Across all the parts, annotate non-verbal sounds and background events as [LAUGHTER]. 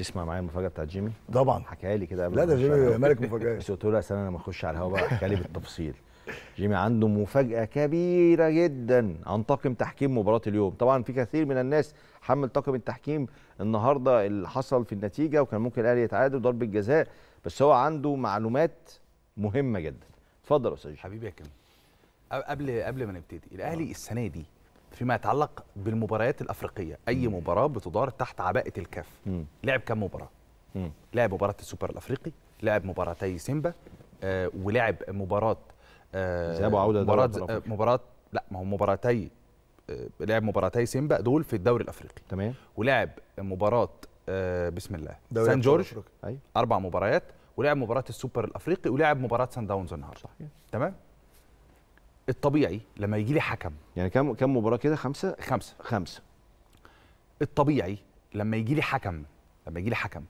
اسمع معايا المفاجاه بتاعت جيمي طبعا حكاها لي كده قبل لا ده جيمي مالك مفاجاه بس قلت له استنى انا لما اخش على الهوا بقى احكي لي بالتفصيل جيمي عنده مفاجاه كبيره جدا عن طاقم تحكيم مباراه اليوم طبعا في كثير من الناس حمل طاقم التحكيم النهارده اللي حصل في النتيجه وكان ممكن الاهلي يتعادل ضربه جزاء بس هو عنده معلومات مهمه جدا اتفضل يا استاذ حبيبي يا كابتن قبل قبل ما نبتدي الاهلي آه. السنه دي فيما يتعلق بالمباريات الافريقيه اي م. مباراه بتدار تحت عباءه الكاف لعب كم مباراه م. لعب مباراه السوبر الافريقي لعب مباراتي سيمبا آه ولعب مباراه آه ذهاب وعوده مباراه آه، مباراه لا ما هو مباراتي آه لعب مباراتي سيمبا دول في الدوري الافريقي تمام ولعب مباراه آه بسم الله سان جورج أيوة. اربع مباريات ولعب مباراه السوبر الافريقي ولعب مباراه سان داونز النهارده تمام الطبيعي لما يجي لي حكم يعني كم كم مباراه كده خمسه خمسه خمسه الطبيعي لما يجي لي حكم لما يجي لي حكم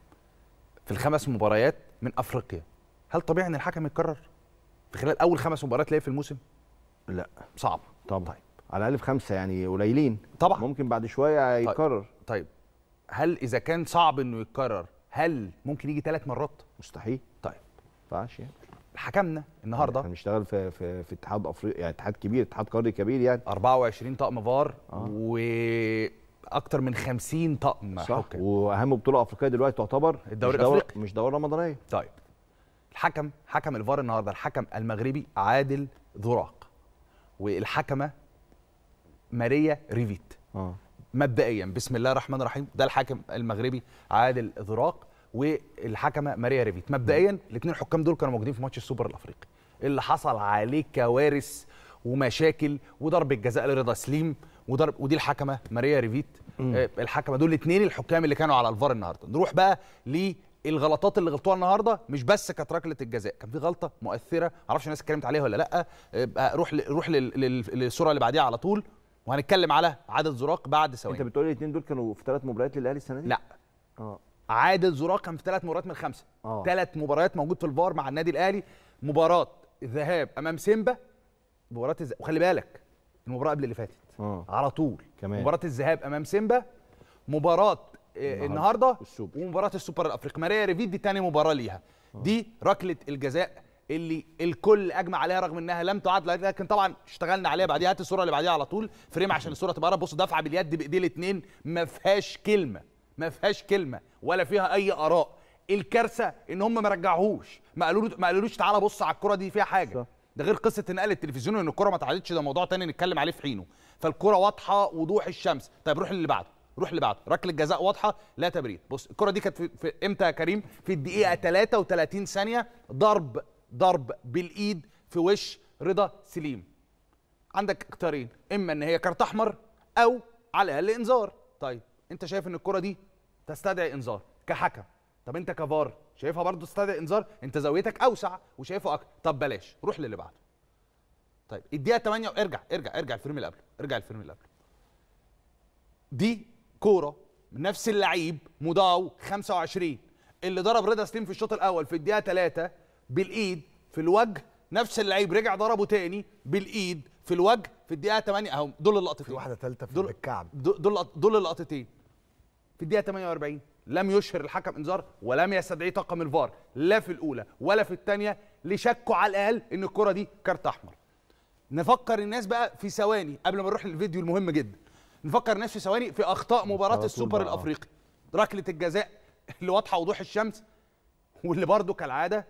في الخمس مباريات من افريقيا هل طبيعي ان الحكم يتكرر في خلال اول خمس مباريات ليه في الموسم لا صعب طبعا طيب. على الاقل في خمسه يعني قليلين طبعا ممكن بعد شويه طيب. يتكرر طيب. طيب هل اذا كان صعب انه يتكرر هل ممكن يجي ثلاث مرات مستحيل طيب ما ينفعش يعني حكمنا النهارده احنا بنشتغل في في, في اتحاد افريقيا يعني اتحاد كبير اتحاد قاري كبير يعني 24 طقم فار آه. و اكتر من 50 طقم صح حكم. واهم بطوله افريقيه دلوقتي تعتبر الدوري الافريقي مش دوره رمضانيه طيب الحكم حكم الفار النهارده الحكم المغربي عادل ذراق والحكمه ماريا ريفيت آه. مبدئيا بسم الله الرحمن الرحيم ده الحكم المغربي عادل ذراق والحكمه ماريا ريفيت مبدئيا الاثنين حكام دول كانوا موجودين في ماتش السوبر الافريقي اللي حصل عليه كوارث ومشاكل وضربه جزاء لرضا سليم وضرب ودي الحكمه ماريا ريفيت آه، الحكمه دول الاثنين الحكام اللي كانوا على الفار النهارده نروح بقى للغلطات اللي غلطوها النهارده مش بس كانت ركله الجزاء كان في غلطه مؤثره معرفش الناس اتكلمت عليها ولا لا آه، روح ل... روح للصوره اللي بعديها على طول وهنتكلم على عدد زراق بعد ثواني انت بتقول الاثنين دول كانوا في ثلاث مباريات للاهلي السنه دي لا اه عادل زراق كان في ثلاث مباريات من خمسه آه. ثلاث مباريات موجود في الفار مع النادي الاهلي مباراه الذهاب امام سيمبا مباراه الز... وخلي بالك المباراه قبل اللي فاتت أوه. على طول كمان. مباراه الذهاب امام سيمبا مباراه آه، النهارده, النهاردة السوبر. ومباراه السوبر الافريقي ماريا ريفيد دي ثاني مباراه ليها أوه. دي ركله الجزاء اللي الكل اجمع عليها رغم انها لم تعد لكن طبعا اشتغلنا عليها بعديها هات الصوره اللي بعديها على طول فريم عشان الصوره تبقى بص دفعه باليد بايديه الاثنين ما فيهاش كلمه ما فيهاش كلمه ولا فيها اي اراء الكارثه ان هم ما رجعوهوش ما قالوا ما قالولوش تعالى بص على الكره دي فيها حاجه ده غير قصه نقل التلفزيون ان الكره ما تعادتش ده موضوع تاني نتكلم عليه في حينه فالكره واضحه وضوح الشمس طيب روح للي بعده روح اللي بعده ركله جزاء واضحه لا تبرير بص الكره دي كانت في, في امتى يا كريم في الدقيقه 33 ثانيه ضرب ضرب بالايد في وش رضا سليم عندك اختيارين اما ان هي كارت احمر او على الاقل انذار طيب انت شايف ان الكره دي تستدعي انذار كحكم طب انت كفار شايفها برضه تستدعي انذار انت زاويتك اوسع وشايفه اكتر طب بلاش روح للي بعده طيب الدقيقه 8 ارجع ارجع ارجع الفريم اللي قبله ارجع الفريم اللي قبله دي كوره نفس اللعيب مضاو 25 اللي ضرب رضا سليم في الشوط الاول في الدقيقه 3 بالايد في الوجه نفس اللعيب رجع ضربه تاني بالايد في الوجه في الدقيقه 8 اهو دول اللقطتين في واحده ثالثه في دول الكعب دول دول اللقطتين في الدقيقه 48 لم يشهر الحكم انذار ولم يستدعي طاقم الفار لا في الاولى ولا في الثانيه لشكه على الاقل ان الكره دي كارت احمر نفكر الناس بقى في ثواني قبل ما نروح للفيديو المهم جدا نفكر الناس في ثواني في اخطاء مباراه السوبر الافريقي ركله الجزاء اللي واضحه وضوح الشمس واللي برضه كالعاده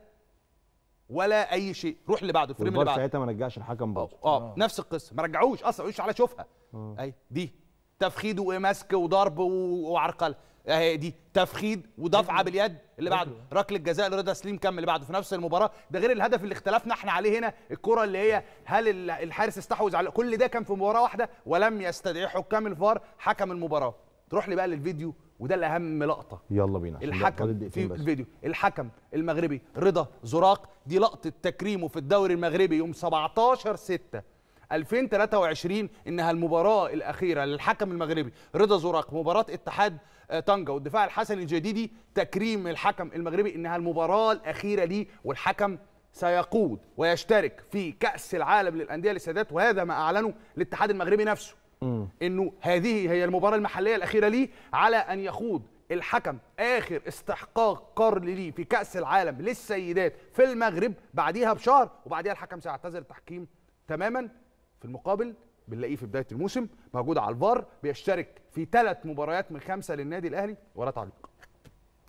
ولا اي شيء روح اللي بعده الفريم اللي بعده ساعتها ما رجعش الحكم آه، برضه آه،, آه. نفس القصه ما رجعوش اصلا قالوش على شوفها آه. اي دي تفخيد ومسك وضرب وعرقله اهي دي تفخيد ودفعه باليد اللي بعده ركله جزاء لرضا سليم كمل اللي بعده في نفس المباراه ده غير الهدف اللي اختلفنا احنا عليه هنا الكره اللي هي هل الحارس استحوذ على كل ده كان في مباراه واحده ولم يستدعي حكام الفار حكم المباراه تروح لي بقى للفيديو وده الاهم لقطه يلا بينا الحكم في الفيديو الحكم المغربي رضا زراق دي لقطه تكريمه في الدوري المغربي يوم 17 6 2023 انها المباراه الاخيره للحكم المغربي رضا زراق مباراه اتحاد طنجه آه، والدفاع الحسن الجديدي تكريم الحكم المغربي انها المباراه الاخيره ليه والحكم سيقود ويشترك في كاس العالم للانديه للسادات وهذا ما اعلنه الاتحاد المغربي نفسه انه هذه هي المباراه المحليه الاخيره ليه على ان يخوض الحكم اخر استحقاق قرن ليه في كاس العالم للسيدات في المغرب بعديها بشهر وبعديها الحكم سيعتذر التحكيم تماما في المقابل بنلاقيه في بدايه الموسم موجود على الفار بيشترك في ثلاث مباريات من خمسه للنادي الاهلي ولا تعليق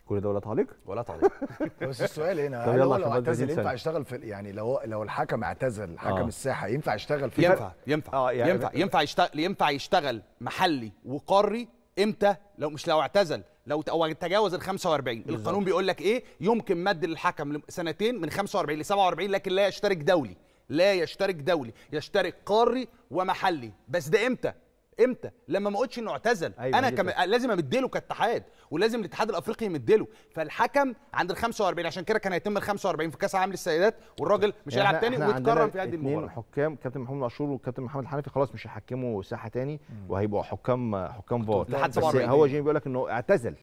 كل ده ولا تعليق؟ ولا تعليق [LAUGHS] بس السؤال هنا هل هو لو اعتزل ينفع يشتغل في يعني لو لو الحكم اعتزل حكم آه. الساحه ينفع يشتغل في ينفع ينفع آه يعني ينفع ينفع يشتغل ينفع يشتغل محلي وقاري امتى لو مش لو اعتزل لو او تجاوز ال 45 بالزبط. القانون بيقول لك ايه يمكن مد للحكم سنتين من 45 ل 47 لكن لا يشترك دولي لا يشترك دولي يشترك قاري ومحلي بس ده امتى امتى لما ما قلتش انه اعتزل أيوة انا كم... لازم امدله كاتحاد ولازم الاتحاد الافريقي يمدله فالحكم عند ال 45 عشان كده كان هيتم ال 45 في كاس العالم للسيدات والراجل مش هيلعب تاني ويتكرم في هذه المباراه حكام كابتن محمود عاشور والكابتن محمد حنفي خلاص مش هيحكموا ساحه تاني وهيبقوا حكام حكام فار لحد هو جيمي بيقول لك انه اعتزل